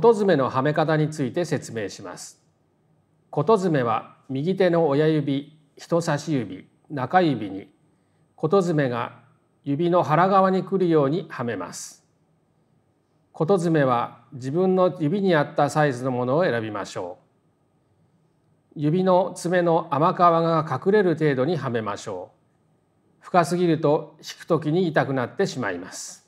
琴爪のはめ方について説明します琴爪は右手の親指人差し指中指に琴爪が指の腹側にくるようにはめます琴爪は自分の指に合ったサイズのものを選びましょう指の爪の甘皮が隠れる程度にはめましょう深すぎると引く時に痛くなってしまいます